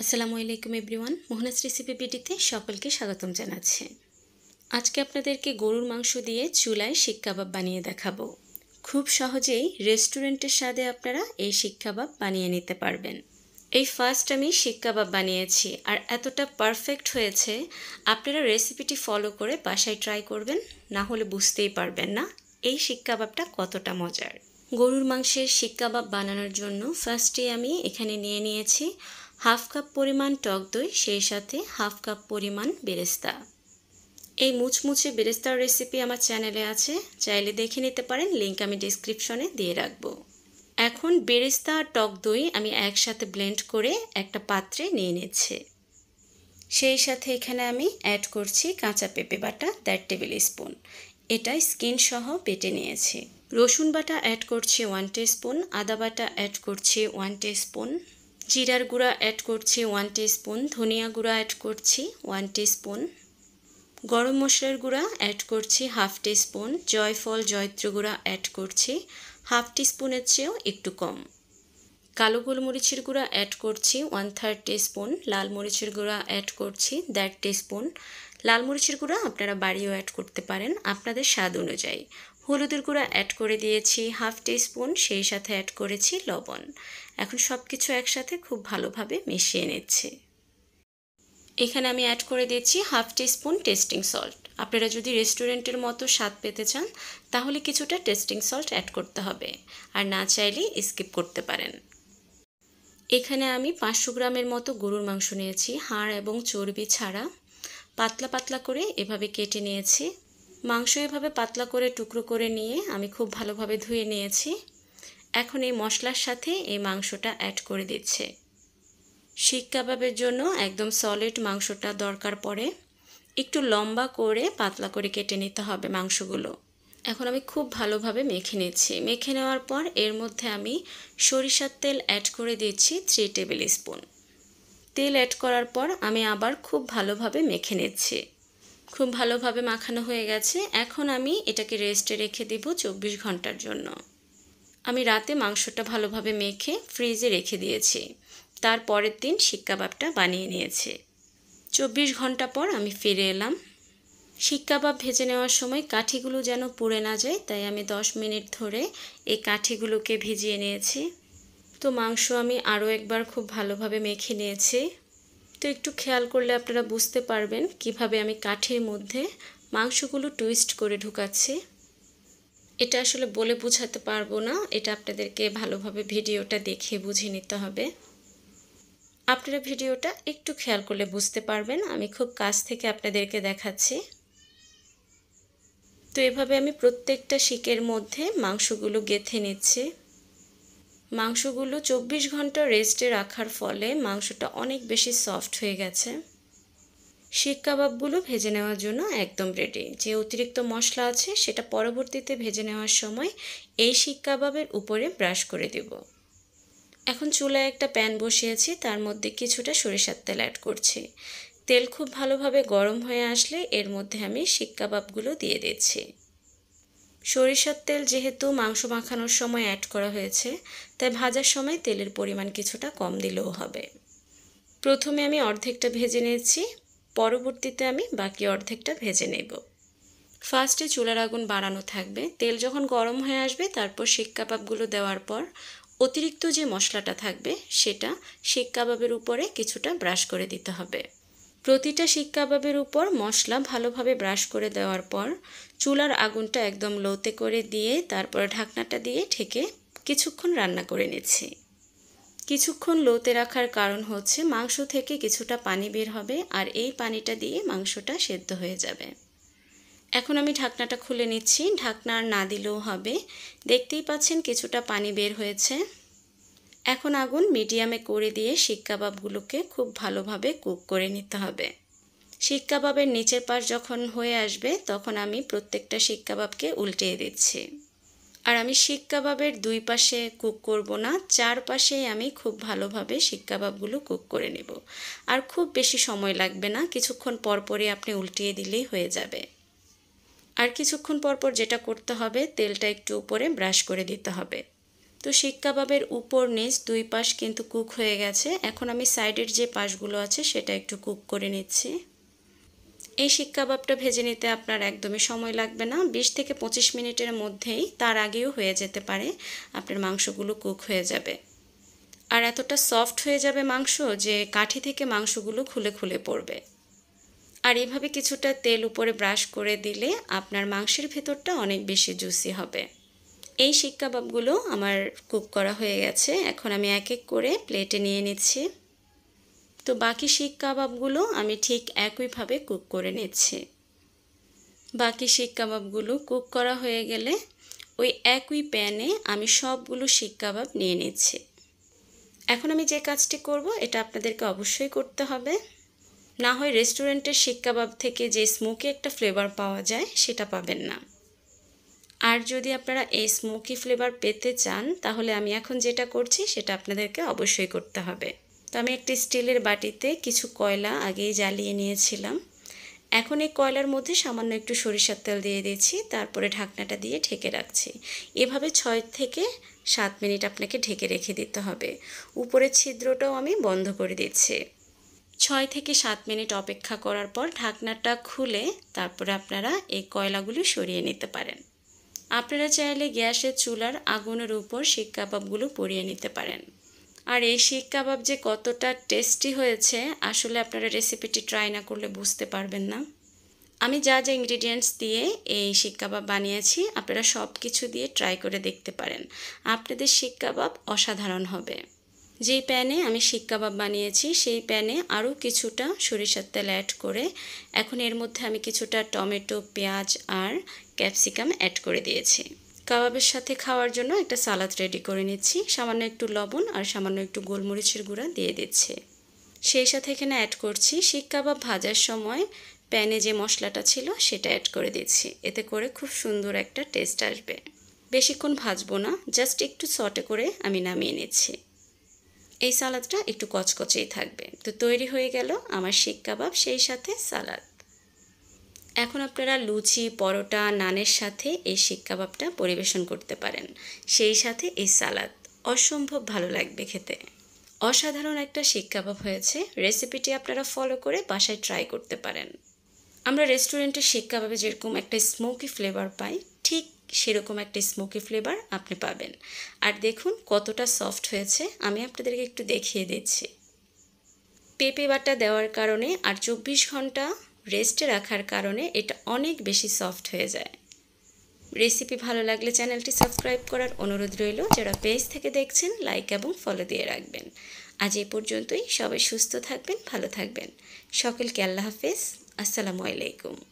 আসসালামু আলাইকুম everyone মোহনাস recipe বিডিতে সকলকে স্বাগতম জানাচ্ছে আজকে আপনাদেরকে গরুর মাংস দিয়ে চুলায় শিক কাবাব বানিয়ে দেখাবো খুব সহজেই রেস্টুরেন্টের স্বাদে আপনারা এই শিক কাবাব বানিয়ে নিতে পারবেন এই ফার্স্ট আমি শিক কাবাব বানিয়েছি আর এতটা পারফেক্ট হয়েছে আপনারা রেসিপিটি ফলো করে বাসায় ট্রাই করবেন না হলে বুঝতেই পারবেন না এই শিক কাবাবটা কতটা মজার গরুর মাংসের শিক কাবাব বানানোর জন্য ফার্স্টে আমি এখানে নিয়ে নিয়েছি হাফ কাপ পরিমাণ টক দই সেই সাথে হাফ কাপ পরিমাণ বেরেস্তা এই মুচমুচে বেরেস্তার রেসিপি আমার চ্যানেলে আছে চাইলে দেখে নিতে পারেন লিঙ্ক আমি ডিসক্রিপশনে দিয়ে রাখবো এখন বেরেস্তা আর টক দই আমি একসাথে ব্লেন্ড করে একটা পাত্রে নিয়ে নিচ্ছে সেই সাথে এখানে আমি অ্যাড করছি কাঁচা পেঁপে বাটা দেড় টেবিল স্পুন এটা স্কিন সহ বেটে নিয়েছি রসুন বাটা অ্যাড করছি ওয়ান স্পুন আদা বাটা অ্যাড করছি ওয়ান স্পুন জিরার গুঁড়া অ্যাড করছি ওয়ান স্পুন ধনিয়া গুঁড়া অ্যাড করছি ওয়ান স্পুন গরম মশলার গুঁড়া অ্যাড করছি হাফ স্পুন জয়ফল জয়ত্র গুঁড়া অ্যাড করছি হাফ স্পুনের চেয়েও একটু কম কালো গোলমরিচের গুঁড়া অ্যাড করছি ওয়ান থার্ড স্পুন লাল মরিচের গুঁড়া অ্যাড করছি দেড় স্পুন লাল মরিচের গুঁড়া আপনারা বাড়িও অ্যাড করতে পারেন আপনাদের স্বাদ অনুযায়ী হলুদের গুঁড়া অ্যাড করে দিয়েছি হাফ স্পুন সেই সাথে অ্যাড করেছি লবণ এখন সব কিছু একসাথে খুব ভালোভাবে মিশিয়ে নিচ্ছে এখানে আমি অ্যাড করে দিয়েছি half tea spoon tasting salt আপনারা যদি রেস্টুরেন্টের মতো স্বাদ পেতে চান তাহলে কিছুটা টেস্টিং সল্ট অ্যাড করতে হবে আর না চাইলে স্কিপ করতে পারেন এখানে আমি পাঁচশো গ্রামের মতো গরুর মাংস নিয়েছি হাড় এবং চর্বি ছাড়া পাতলা পাতলা করে এভাবে কেটে নিয়েছি মাংস এভাবে পাতলা করে টুকরো করে নিয়ে আমি খুব ভালোভাবে ধুয়ে নিয়েছি এখন এই মশলার সাথে এই মাংসটা অ্যাড করে দিচ্ছে শিক কাবাবের জন্য একদম সলিড মাংসটা দরকার পড়ে একটু লম্বা করে পাতলা করে কেটে নিতে হবে মাংসগুলো এখন আমি খুব ভালোভাবে মেখে নিচ্ছি মেখে নেওয়ার পর এর মধ্যে আমি সরিষার তেল অ্যাড করে দিচ্ছি থ্রি টেবিল স্পুন তেল অ্যাড করার পর আমি আবার খুব ভালোভাবে মেখে নিচ্ছি খুব ভালোভাবে মাখানো হয়ে গেছে এখন আমি এটাকে রেস্টে রেখে দেব চব্বিশ ঘন্টার জন্য আমি রাতে মাংসটা ভালোভাবে মেখে ফ্রিজে রেখে দিয়েছি তার পরের দিন শিক কাবাবটা বানিয়ে নিয়েছি চব্বিশ ঘন্টা পর আমি ফিরে এলাম শিক কাবাব ভেজে নেওয়ার সময় কাঠিগুলো যেন পুড়ে না যায় তাই আমি দশ মিনিট ধরে এই কাঠিগুলোকে ভিজিয়ে নিয়েছি তো মাংস আমি আরও একবার খুব ভালোভাবে মেখে নিয়েছি তো একটু খেয়াল করলে আপনারা বুঝতে পারবেন কিভাবে আমি কাঠির মধ্যে মাংসগুলো টুইস্ট করে ঢুকাচ্ছি এটা আসলে বলে বোঝাতে পারবো না এটা আপনাদেরকে ভালোভাবে ভিডিওটা দেখে বুঝে নিতে হবে আপনারা ভিডিওটা একটু খেয়াল করলে বুঝতে পারবেন আমি খুব কাছ থেকে আপনাদেরকে দেখাচ্ছি তো এভাবে আমি প্রত্যেকটা শিকের মধ্যে মাংসগুলো গেথে নিচ্ছি মাংসগুলো চব্বিশ ঘন্টা রেস্টে রাখার ফলে মাংসটা অনেক বেশি সফট হয়ে গেছে শিক কাবাবগুলো ভেজে নেওয়ার জন্য একদম রেডি যে অতিরিক্ত মশলা আছে সেটা পরবর্তীতে ভেজে নেওয়ার সময় এই শিক কাবাবের উপরে ব্রাশ করে দেব এখন চুলায় একটা প্যান বসিয়েছি তার মধ্যে কিছুটা সরিষার তেল অ্যাড করছি তেল খুব ভালোভাবে গরম হয়ে আসলে এর মধ্যে আমি শিক কাবাবগুলো দিয়ে দিচ্ছি সরিষার তেল যেহেতু মাংস মাখানোর সময় অ্যাড করা হয়েছে তাই ভাজার সময় তেলের পরিমাণ কিছুটা কম দিলেও হবে প্রথমে আমি অর্ধেকটা ভেজে নিয়েছি পরবর্তীতে আমি বাকি অর্ধেকটা ভেজে নেব ফার্স্টে চুলার আগুন বাড়ানো থাকবে তেল যখন গরম হয়ে আসবে তারপর শেক কাবাবগুলো দেওয়ার পর অতিরিক্ত যে মশলাটা থাকবে সেটা শেক কাবাবের উপরে কিছুটা ব্রাশ করে দিতে হবে প্রতিটা শেক কাবাবের উপর মশলা ভালোভাবে ব্রাশ করে দেওয়ার পর চুলার আগুনটা একদম লোতে করে দিয়ে তারপর ঢাকনাটা দিয়ে ঠেকে কিছুক্ষণ রান্না করে নিচ্ছি কিছুক্ষণ লোতে রাখার কারণ হচ্ছে মাংস থেকে কিছুটা পানি বের হবে আর এই পানিটা দিয়ে মাংসটা সেদ্ধ হয়ে যাবে এখন আমি ঢাকনাটা খুলে নিচ্ছি ঢাকনা আর না দিলেও হবে দেখতেই পাচ্ছেন কিছুটা পানি বের হয়েছে এখন আগুন মিডিয়ামে করে দিয়ে শিক কাবাবগুলোকে খুব ভালোভাবে কুক করে নিতে হবে শিক কাবাবের নিচের পাশ যখন হয়ে আসবে তখন আমি প্রত্যেকটা শিক কাবাবকে উল্টিয়ে দিচ্ছি আর আমি শিক কাবাবের দুই পাশে কুক করব না চারপাশেই আমি খুব ভালোভাবে শিক কাবাবগুলো কুক করে নেব আর খুব বেশি সময় লাগবে না কিছুক্ষণ পরপরই আপনি উল্টিয়ে দিলেই হয়ে যাবে আর কিছুক্ষণ পরপর যেটা করতে হবে তেলটা একটু উপরে ব্রাশ করে দিতে হবে তো শিক কাবাবের উপর নিচ দুই পাশ কিন্তু কুক হয়ে গেছে এখন আমি সাইডের যে পাশগুলো আছে সেটা একটু কুক করে নিচ্ছি এই শিক কাবাবটা ভেজে নিতে আপনার একদমই সময় লাগবে না ২০ থেকে ২৫ মিনিটের মধ্যেই তার আগেও হয়ে যেতে পারে আপনার মাংসগুলো কুক হয়ে যাবে আর এতটা সফট হয়ে যাবে মাংস যে কাঠি থেকে মাংসগুলো খুলে খুলে পড়বে আর এভাবে কিছুটা তেল উপরে ব্রাশ করে দিলে আপনার মাংসের ভেতরটা অনেক বেশি জুসি হবে এই শিক কাবাবগুলো আমার কুক করা হয়ে গেছে এখন আমি এক এক করে প্লেটে নিয়ে নিচ্ছি তো বাকি শিক কাবাবগুলো আমি ঠিক একইভাবে কুক করে নিচ্ছি বাকি শিক কাবাবগুলো কুক করা হয়ে গেলে ওই একই প্যানে আমি সবগুলো শিক কাবাব নিয়ে নিচ্ছি এখন আমি যে কাজটি করব এটা আপনাদেরকে অবশ্যই করতে হবে না হয় রেস্টুরেন্টের শিক কাবাব থেকে যে স্মোকি একটা ফ্লেভার পাওয়া যায় সেটা পাবেন না আর যদি আপনারা এই স্মোকি ফ্লেভার পেতে চান তাহলে আমি এখন যেটা করছি সেটা আপনাদেরকে অবশ্যই করতে হবে তো আমি একটি স্টিলের বাটিতে কিছু কয়লা আগেই জ্বালিয়ে নিয়েছিলাম এখন এই কয়লার মধ্যে সামান্য একটু সরিষার তেল দিয়ে দিয়েছি তারপরে ঢাকনাটা দিয়ে ঢেকে রাখছি এভাবে ছয় থেকে সাত মিনিট আপনাকে ঢেকে রেখে দিতে হবে উপরের ছিদ্রটাও আমি বন্ধ করে দিচ্ছি ছয় থেকে সাত মিনিট অপেক্ষা করার পর ঢাকনাটা খুলে তারপরে আপনারা এই কয়লাগুলো সরিয়ে নিতে পারেন আপনারা চাইলে গ্যাসের চুলার আগুনের উপর শিক কাবাবগুলো পরিয়ে নিতে পারেন আর এই শিখ কাবাব যে কতটা টেস্টি হয়েছে আসলে আপনারা রেসিপিটি ট্রাই না করলে বুঝতে পারবেন না আমি যা যা ইনগ্রিডিয়েন্টস দিয়ে এই শিক কাবাব বানিয়েছি আপনারা সব কিছু দিয়ে ট্রাই করে দেখতে পারেন আপনাদের শিক কাবাব অসাধারণ হবে যেই প্যানে আমি শিক কাবাব বানিয়েছি সেই প্যানে আরও কিছুটা সরিষার তেল অ্যাড করে এখন এর মধ্যে আমি কিছুটা টমেটো পেঁয়াজ আর ক্যাপসিকাম অ্যাড করে দিয়েছি কাবাবের সাথে খাওয়ার জন্য একটা সালাদ রেডি করে নিচ্ছি সামান্য একটু লবণ আর সামান্য একটু গোলমরিচের গুঁড়া দিয়ে দিচ্ছে সেই সাথে এখানে অ্যাড করছি শিক কাবাব ভাজার সময় প্যানে যে মশলাটা ছিল সেটা অ্যাড করে দিচ্ছি এতে করে খুব সুন্দর একটা টেস্ট আসবে বেশিক্ষণ ভাজবো না জাস্ট একটু সটে করে আমি নামিয়ে নিচ্ছি এই সালাদটা একটু কচকচেই থাকবে তো তৈরি হয়ে গেল আমার শিক কাবাব সেই সাথে সালাদ এখন আপনারা লুচি পরোটা নানের সাথে এই শিক কাবাবটা পরিবেশন করতে পারেন সেই সাথে এই সালাদ অসম্ভব ভালো লাগবে খেতে অসাধারণ একটা শিক কাবাব হয়েছে রেসিপিটি আপনারা ফলো করে বাসায় ট্রাই করতে পারেন আমরা রেস্টুরেন্টের শিক কাবাবে যেরকম একটা স্মোকি ফ্লেভার পাই ঠিক সেরকম একটা স্মোকি ফ্লেভার আপনি পাবেন আর দেখুন কতটা সফট হয়েছে আমি আপনাদেরকে একটু দেখিয়ে দিচ্ছি পেঁপে বাটা দেওয়ার কারণে আর চব্বিশ ঘন্টা রেস্টে রাখার কারণে এটা অনেক বেশি সফট হয়ে যায় রেসিপি ভালো লাগলে চ্যানেলটি সাবস্ক্রাইব করার অনুরোধ রইল যারা পেজ থেকে দেখছেন লাইক এবং ফলো দিয়ে রাখবেন আজ এ পর্যন্তই সবাই সুস্থ থাকবেন ভালো থাকবেন সকলকে আল্লাহ হাফেজ আসসালামু আলাইকুম